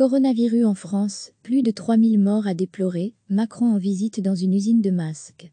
Coronavirus en France, plus de 3000 morts à déplorer, Macron en visite dans une usine de masques.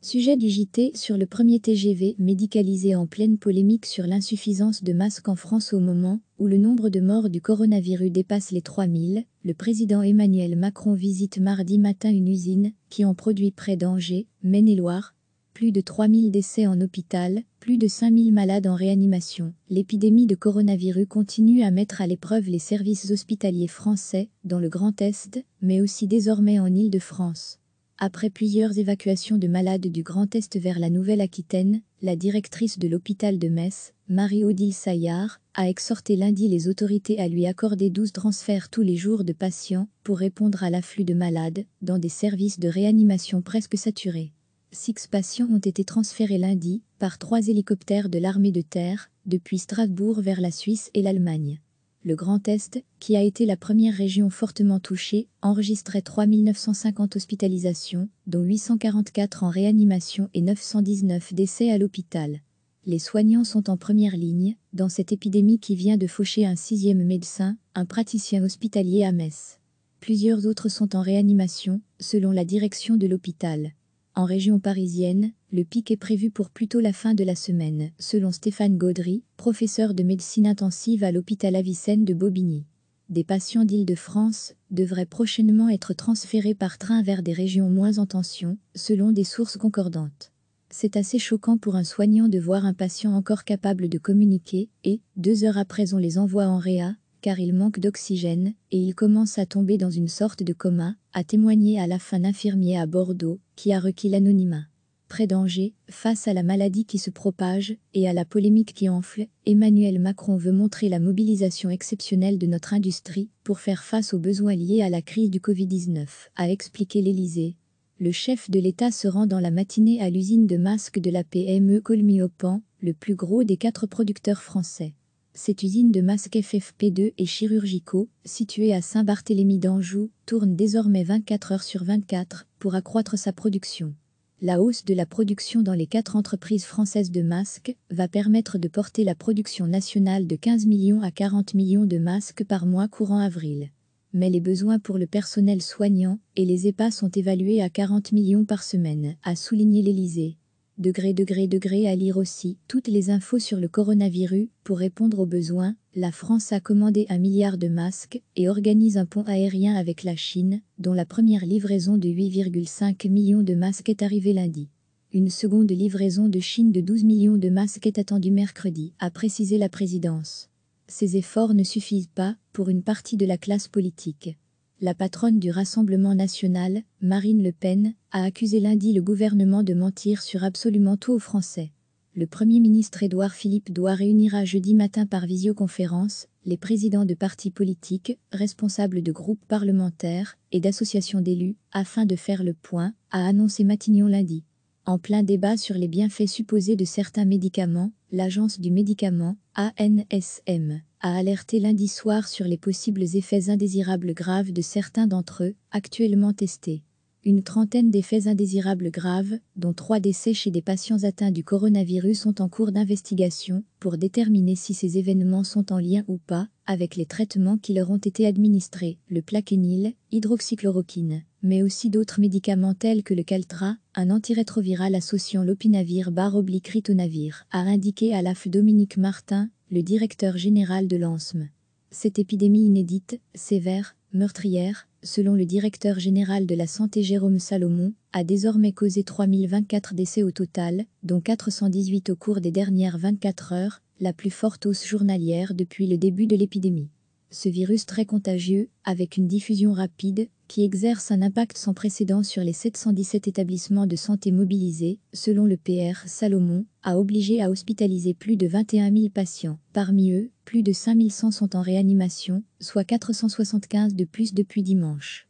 Sujet digité sur le premier TGV médicalisé en pleine polémique sur l'insuffisance de masques en France au moment où le nombre de morts du coronavirus dépasse les 3000, le président Emmanuel Macron visite mardi matin une usine qui en produit près d'Angers, Maine-et-Loire, plus de 3000 décès en hôpital, plus de 5000 malades en réanimation. L'épidémie de coronavirus continue à mettre à l'épreuve les services hospitaliers français, dans le Grand Est, mais aussi désormais en Île-de-France. Après plusieurs évacuations de malades du Grand Est vers la Nouvelle-Aquitaine, la directrice de l'hôpital de Metz, Marie-Odile Saillard, a exhorté lundi les autorités à lui accorder 12 transferts tous les jours de patients pour répondre à l'afflux de malades dans des services de réanimation presque saturés. Six patients ont été transférés lundi par trois hélicoptères de l'armée de terre depuis Strasbourg vers la Suisse et l'Allemagne. Le Grand Est, qui a été la première région fortement touchée, enregistrait 3 950 hospitalisations, dont 844 en réanimation et 919 décès à l'hôpital. Les soignants sont en première ligne dans cette épidémie qui vient de faucher un sixième médecin, un praticien hospitalier à Metz. Plusieurs autres sont en réanimation, selon la direction de l'hôpital. En région parisienne, le pic est prévu pour plutôt la fin de la semaine, selon Stéphane Gaudry, professeur de médecine intensive à l'hôpital Avicenne de Bobigny. Des patients d'Île-de-France devraient prochainement être transférés par train vers des régions moins en tension, selon des sources concordantes. C'est assez choquant pour un soignant de voir un patient encore capable de communiquer, et, deux heures après on les envoie en réa, car il manque d'oxygène, et il commence à tomber dans une sorte de coma, a témoigné à la fin infirmier à Bordeaux, qui a requis l'anonymat. Près d'Angers, face à la maladie qui se propage et à la polémique qui enfle, Emmanuel Macron veut montrer la mobilisation exceptionnelle de notre industrie pour faire face aux besoins liés à la crise du Covid-19, a expliqué l'Élysée. Le chef de l'État se rend dans la matinée à l'usine de masques de la PME Colmiopan, le plus gros des quatre producteurs français cette usine de masques FFP2 et chirurgicaux, située à Saint-Barthélemy d'Anjou, tourne désormais 24 heures sur 24 pour accroître sa production. La hausse de la production dans les quatre entreprises françaises de masques va permettre de porter la production nationale de 15 millions à 40 millions de masques par mois courant avril. Mais les besoins pour le personnel soignant et les EHPA sont évalués à 40 millions par semaine, a souligné l'Élysée degré, degré, degré à lire aussi. Toutes les infos sur le coronavirus, pour répondre aux besoins, la France a commandé un milliard de masques et organise un pont aérien avec la Chine, dont la première livraison de 8,5 millions de masques est arrivée lundi. Une seconde livraison de Chine de 12 millions de masques est attendue mercredi, a précisé la présidence. Ces efforts ne suffisent pas pour une partie de la classe politique la patronne du Rassemblement national, Marine Le Pen, a accusé lundi le gouvernement de mentir sur absolument tout aux Français. Le Premier ministre Édouard Philippe doit réunir à jeudi matin par visioconférence les présidents de partis politiques, responsables de groupes parlementaires et d'associations d'élus, afin de faire le point, a annoncé Matignon lundi. En plein débat sur les bienfaits supposés de certains médicaments, l'Agence du médicament, ANSM, a alerté lundi soir sur les possibles effets indésirables graves de certains d'entre eux, actuellement testés. Une trentaine d'effets indésirables graves, dont trois décès chez des patients atteints du coronavirus, sont en cours d'investigation pour déterminer si ces événements sont en lien ou pas avec les traitements qui leur ont été administrés, le plaquenil, hydroxychloroquine mais aussi d'autres médicaments tels que le Caltra, un antirétroviral associant l'opinavir barre ritonavir, a indiqué à l'AF e Dominique Martin, le directeur général de l'ANSME. Cette épidémie inédite, sévère, meurtrière, selon le directeur général de la santé Jérôme Salomon, a désormais causé 3024 décès au total, dont 418 au cours des dernières 24 heures, la plus forte hausse journalière depuis le début de l'épidémie ce virus très contagieux, avec une diffusion rapide, qui exerce un impact sans précédent sur les 717 établissements de santé mobilisés, selon le PR Salomon, a obligé à hospitaliser plus de 21 000 patients. Parmi eux, plus de 5100 sont en réanimation, soit 475 de plus depuis dimanche.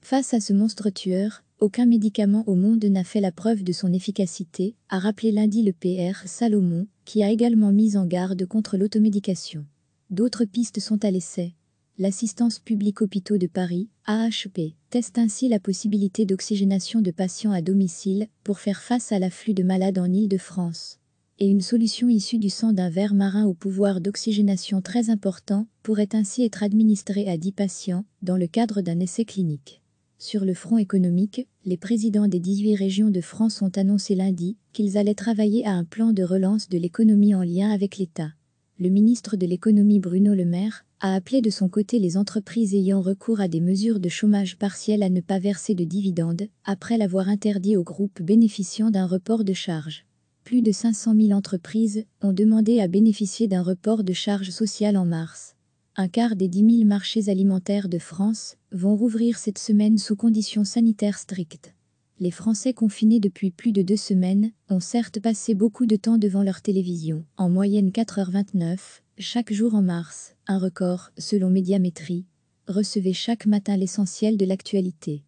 Face à ce monstre tueur, aucun médicament au monde n'a fait la preuve de son efficacité, a rappelé lundi le PR Salomon, qui a également mis en garde contre l'automédication. D'autres pistes sont à l'essai. L'assistance publique hôpitaux de Paris, AHP, teste ainsi la possibilité d'oxygénation de patients à domicile pour faire face à l'afflux de malades en Île-de-France. Et une solution issue du sang d'un ver marin au pouvoir d'oxygénation très important pourrait ainsi être administrée à 10 patients dans le cadre d'un essai clinique. Sur le front économique, les présidents des 18 régions de France ont annoncé lundi qu'ils allaient travailler à un plan de relance de l'économie en lien avec l'État le ministre de l'économie Bruno Le Maire a appelé de son côté les entreprises ayant recours à des mesures de chômage partiel à ne pas verser de dividendes après l'avoir interdit aux groupes bénéficiant d'un report de charges. Plus de 500 000 entreprises ont demandé à bénéficier d'un report de charges sociales en mars. Un quart des 10 000 marchés alimentaires de France vont rouvrir cette semaine sous conditions sanitaires strictes les Français confinés depuis plus de deux semaines ont certes passé beaucoup de temps devant leur télévision, en moyenne 4h29, chaque jour en mars, un record selon Médiamétrie, recevait chaque matin l'essentiel de l'actualité.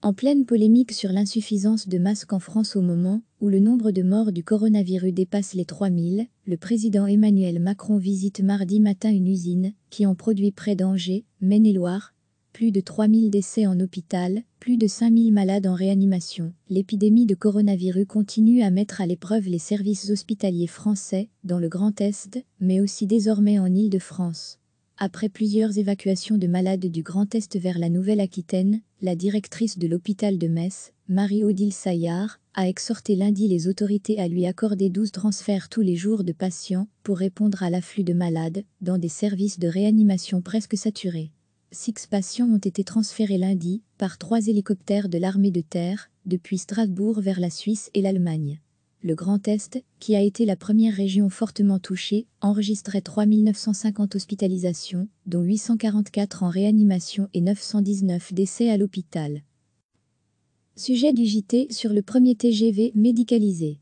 En pleine polémique sur l'insuffisance de masques en France au moment où le nombre de morts du coronavirus dépasse les 3000, le président Emmanuel Macron visite mardi matin une usine qui en produit près d'Angers, Maine-et-Loire, plus de 3000 décès en hôpital, plus de 5000 malades en réanimation. L'épidémie de coronavirus continue à mettre à l'épreuve les services hospitaliers français, dans le Grand Est, mais aussi désormais en Île-de-France. Après plusieurs évacuations de malades du Grand Est vers la Nouvelle-Aquitaine, la directrice de l'hôpital de Metz, Marie-Odile Saillard, a exhorté lundi les autorités à lui accorder 12 transferts tous les jours de patients pour répondre à l'afflux de malades dans des services de réanimation presque saturés six patients ont été transférés lundi par trois hélicoptères de l'armée de terre depuis Strasbourg vers la Suisse et l'Allemagne. Le Grand Est, qui a été la première région fortement touchée, enregistrait 3950 hospitalisations, dont 844 en réanimation et 919 décès à l'hôpital. Sujet du JT sur le premier TGV médicalisé.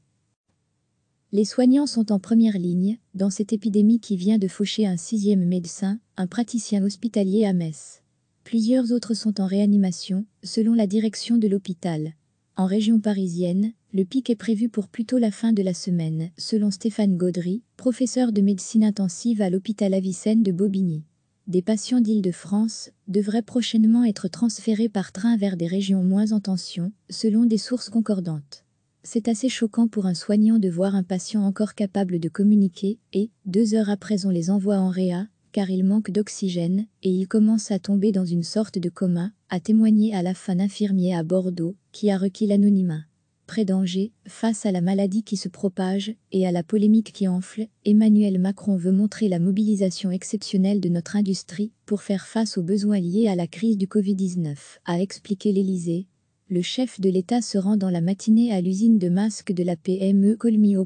Les soignants sont en première ligne dans cette épidémie qui vient de faucher un sixième médecin, un praticien hospitalier à Metz. Plusieurs autres sont en réanimation, selon la direction de l'hôpital. En région parisienne, le pic est prévu pour plutôt la fin de la semaine, selon Stéphane Gaudry, professeur de médecine intensive à l'hôpital Avicenne de Bobigny. Des patients d'Île-de-France devraient prochainement être transférés par train vers des régions moins en tension, selon des sources concordantes. C'est assez choquant pour un soignant de voir un patient encore capable de communiquer, et, deux heures après on les envoie en réa, car il manque d'oxygène, et il commence à tomber dans une sorte de coma, a témoigné à la fin infirmier à Bordeaux, qui a requis l'anonymat. Près d'Angers, face à la maladie qui se propage et à la polémique qui enfle, Emmanuel Macron veut montrer la mobilisation exceptionnelle de notre industrie pour faire face aux besoins liés à la crise du Covid-19, a expliqué l'Élysée, le chef de l'État se rend dans la matinée à l'usine de masques de la PME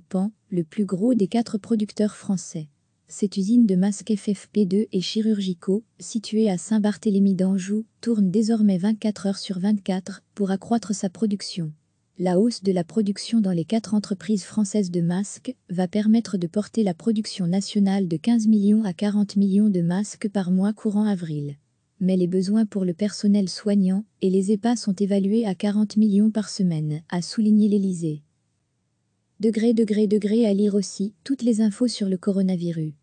Pan, le plus gros des quatre producteurs français. Cette usine de masques FFP2 et chirurgicaux, située à Saint-Barthélemy d'Anjou, tourne désormais 24 heures sur 24 pour accroître sa production. La hausse de la production dans les quatre entreprises françaises de masques va permettre de porter la production nationale de 15 millions à 40 millions de masques par mois courant avril mais les besoins pour le personnel soignant et les EHPAD sont évalués à 40 millions par semaine, a souligné l'Élysée. Degré, degré, degré à lire aussi toutes les infos sur le coronavirus.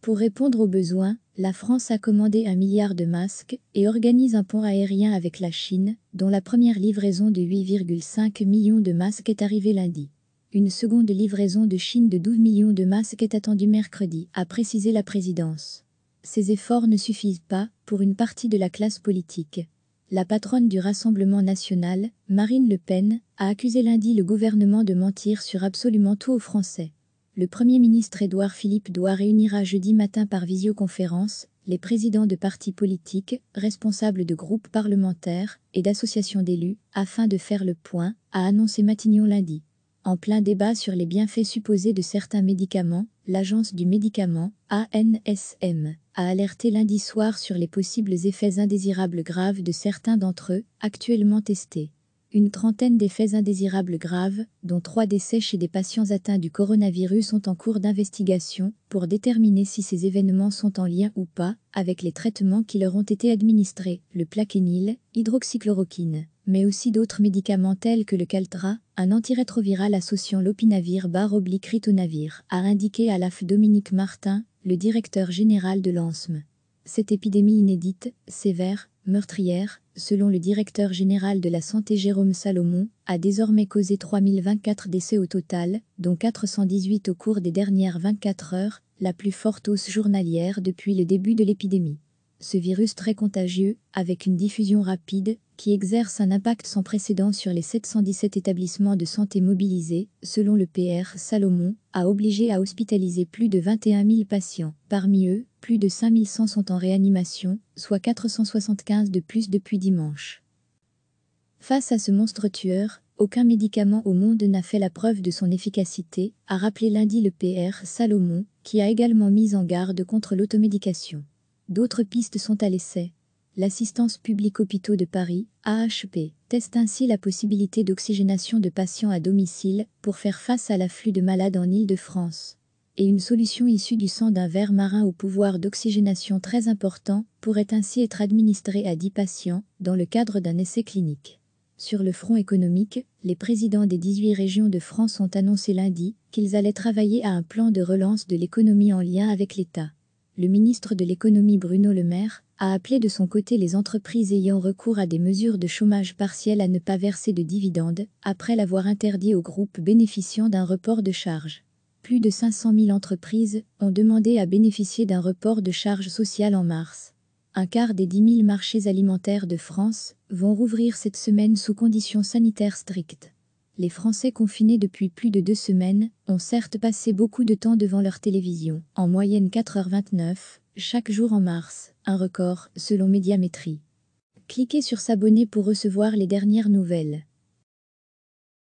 Pour répondre aux besoins, la France a commandé un milliard de masques et organise un pont aérien avec la Chine, dont la première livraison de 8,5 millions de masques est arrivée lundi. Une seconde livraison de Chine de 12 millions de masques est attendue mercredi, a précisé la présidence. Ces efforts ne suffisent pas pour une partie de la classe politique. La patronne du Rassemblement national, Marine Le Pen, a accusé lundi le gouvernement de mentir sur absolument tout aux Français. Le Premier ministre Édouard Philippe doit réunir à jeudi matin par visioconférence les présidents de partis politiques, responsables de groupes parlementaires et d'associations d'élus, afin de faire le point, a annoncé Matignon lundi. En plein débat sur les bienfaits supposés de certains médicaments, l'Agence du médicament, ANSM, a alerté lundi soir sur les possibles effets indésirables graves de certains d'entre eux, actuellement testés. Une trentaine d'effets indésirables graves, dont trois décès chez des patients atteints du coronavirus, sont en cours d'investigation pour déterminer si ces événements sont en lien ou pas avec les traitements qui leur ont été administrés, le plaquenil, hydroxychloroquine mais aussi d'autres médicaments tels que le Caltra, un antirétroviral associant l'opinavir bar oblique ritonavir, a indiqué à l'AF Dominique Martin, le directeur général de l'ANSME. Cette épidémie inédite, sévère, meurtrière, selon le directeur général de la Santé Jérôme Salomon, a désormais causé 3024 décès au total, dont 418 au cours des dernières 24 heures, la plus forte hausse journalière depuis le début de l'épidémie ce virus très contagieux, avec une diffusion rapide, qui exerce un impact sans précédent sur les 717 établissements de santé mobilisés, selon le PR Salomon, a obligé à hospitaliser plus de 21 000 patients. Parmi eux, plus de 100 sont en réanimation, soit 475 de plus depuis dimanche. Face à ce monstre tueur, aucun médicament au monde n'a fait la preuve de son efficacité, a rappelé lundi le PR Salomon, qui a également mis en garde contre l'automédication. D'autres pistes sont à l'essai. L'assistance publique hôpitaux de Paris, AHP, teste ainsi la possibilité d'oxygénation de patients à domicile pour faire face à l'afflux de malades en Île-de-France. Et une solution issue du sang d'un ver marin au pouvoir d'oxygénation très important pourrait ainsi être administrée à 10 patients dans le cadre d'un essai clinique. Sur le front économique, les présidents des 18 régions de France ont annoncé lundi qu'ils allaient travailler à un plan de relance de l'économie en lien avec l'État le ministre de l'économie Bruno Le Maire a appelé de son côté les entreprises ayant recours à des mesures de chômage partiel à ne pas verser de dividendes après l'avoir interdit aux groupes bénéficiant d'un report de charges. Plus de 500 000 entreprises ont demandé à bénéficier d'un report de charges sociales en mars. Un quart des 10 000 marchés alimentaires de France vont rouvrir cette semaine sous conditions sanitaires strictes les Français confinés depuis plus de deux semaines ont certes passé beaucoup de temps devant leur télévision, en moyenne 4h29, chaque jour en mars, un record selon Médiamétrie. Cliquez sur s'abonner pour recevoir les dernières nouvelles.